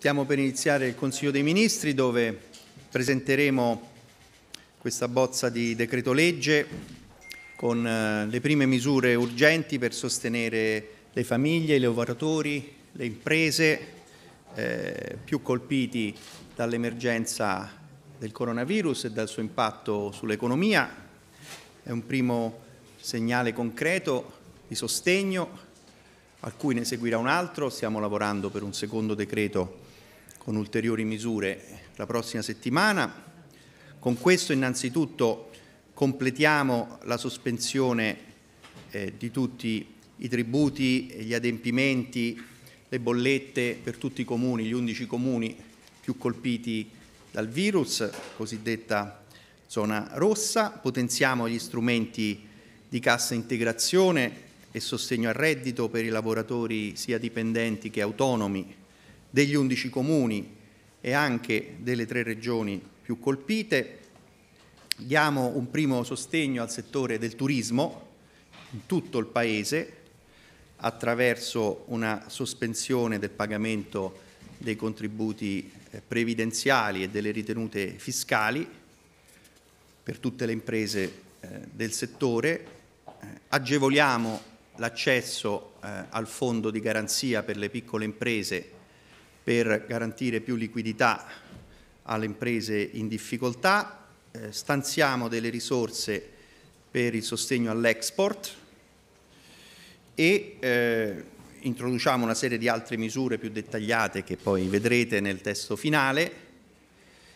Stiamo per iniziare il Consiglio dei Ministri dove presenteremo questa bozza di decreto legge con eh, le prime misure urgenti per sostenere le famiglie, i lavoratori, le imprese eh, più colpiti dall'emergenza del coronavirus e dal suo impatto sull'economia. È un primo segnale concreto di sostegno, a cui ne seguirà un altro, stiamo lavorando per un secondo decreto con ulteriori misure la prossima settimana. Con questo innanzitutto completiamo la sospensione eh, di tutti i tributi, gli adempimenti, le bollette per tutti i comuni, gli 11 comuni più colpiti dal virus, cosiddetta zona rossa. Potenziamo gli strumenti di cassa integrazione e sostegno al reddito per i lavoratori sia dipendenti che autonomi degli 11 comuni e anche delle tre regioni più colpite. Diamo un primo sostegno al settore del turismo in tutto il Paese attraverso una sospensione del pagamento dei contributi eh, previdenziali e delle ritenute fiscali per tutte le imprese eh, del settore. Eh, agevoliamo l'accesso al fondo di garanzia per le piccole imprese per garantire più liquidità alle imprese in difficoltà, eh, stanziamo delle risorse per il sostegno all'export e eh, introduciamo una serie di altre misure più dettagliate che poi vedrete nel testo finale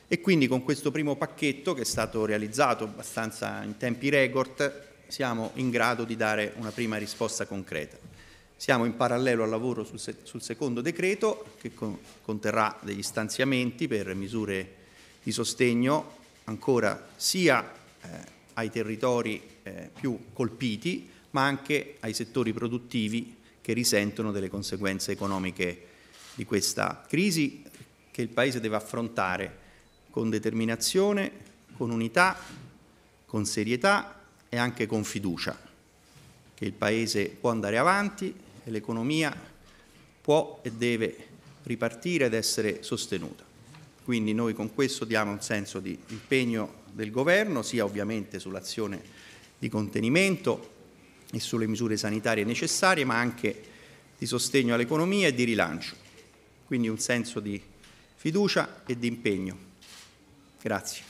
e quindi con questo primo pacchetto che è stato realizzato abbastanza in tempi record siamo in grado di dare una prima risposta concreta. Siamo in parallelo al lavoro sul, se sul secondo decreto che con conterrà degli stanziamenti per misure di sostegno ancora sia eh, ai territori eh, più colpiti ma anche ai settori produttivi che risentono delle conseguenze economiche di questa crisi che il Paese deve affrontare con determinazione, con unità, con serietà e anche con fiducia, che il Paese può andare avanti, e l'economia può e deve ripartire ed essere sostenuta. Quindi noi con questo diamo un senso di impegno del governo, sia ovviamente sull'azione di contenimento e sulle misure sanitarie necessarie, ma anche di sostegno all'economia e di rilancio. Quindi un senso di fiducia e di impegno. Grazie.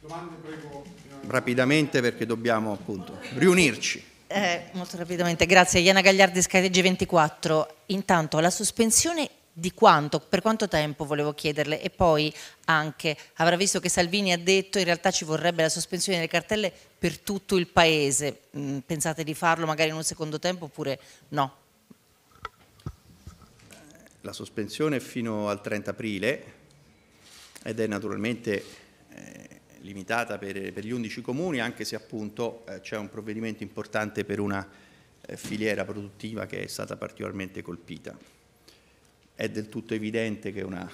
Domande, prego. Rapidamente perché dobbiamo appunto riunirci. Eh, molto rapidamente, grazie. Iana Gagliardi, Skytg 24. Intanto la sospensione di quanto, per quanto tempo volevo chiederle e poi anche avrà visto che Salvini ha detto in realtà ci vorrebbe la sospensione delle cartelle per tutto il paese, mm, pensate di farlo magari in un secondo tempo oppure no? La sospensione è fino al 30 aprile ed è naturalmente eh, limitata per, per, gli 11 comuni, anche se appunto eh, c'è un provvedimento importante per una eh, filiera produttiva che è stata particolarmente colpita. È del tutto evidente che una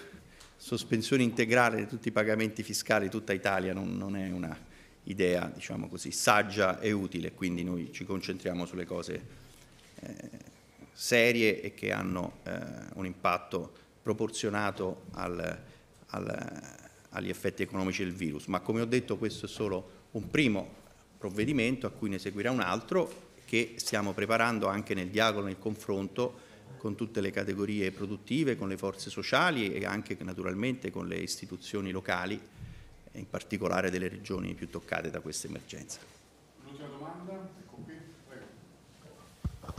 sospensione integrale di tutti i pagamenti fiscali di tutta Italia non, non è una idea, diciamo così, saggia e utile, quindi noi ci concentriamo sulle cose eh, serie e che hanno eh, un impatto proporzionato al, al agli effetti economici del virus, ma come ho detto questo è solo un primo provvedimento a cui ne seguirà un altro che stiamo preparando anche nel dialogo, nel confronto con tutte le categorie produttive, con le forze sociali e anche naturalmente con le istituzioni locali, in particolare delle regioni più toccate da questa emergenza. Un'ultima domanda?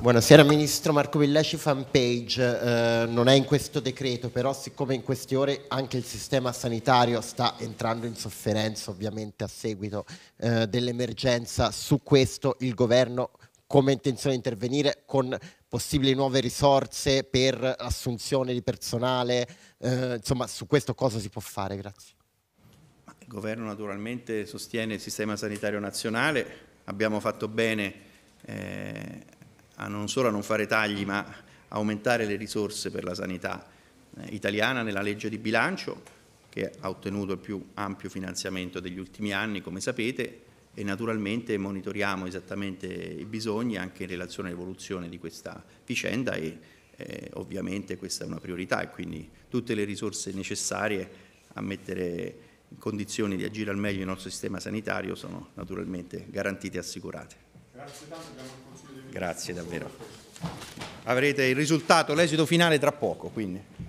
Buonasera Ministro, Marco Villesci, fanpage, eh, non è in questo decreto, però siccome in queste ore anche il sistema sanitario sta entrando in sofferenza ovviamente a seguito eh, dell'emergenza, su questo il governo come intenzione di intervenire con possibili nuove risorse per assunzione di personale, eh, insomma su questo cosa si può fare? Grazie. Il governo naturalmente sostiene il sistema sanitario nazionale, abbiamo fatto bene eh, a non solo a non fare tagli ma aumentare le risorse per la sanità eh, italiana nella legge di bilancio che ha ottenuto il più ampio finanziamento degli ultimi anni, come sapete, e naturalmente monitoriamo esattamente i bisogni anche in relazione all'evoluzione di questa vicenda e eh, ovviamente questa è una priorità e quindi tutte le risorse necessarie a mettere in condizioni di agire al meglio il nostro sistema sanitario sono naturalmente garantite e assicurate. Grazie tanto, abbiamo il Consiglio dei Grazie davvero. Avrete il risultato, l'esito finale tra poco, quindi.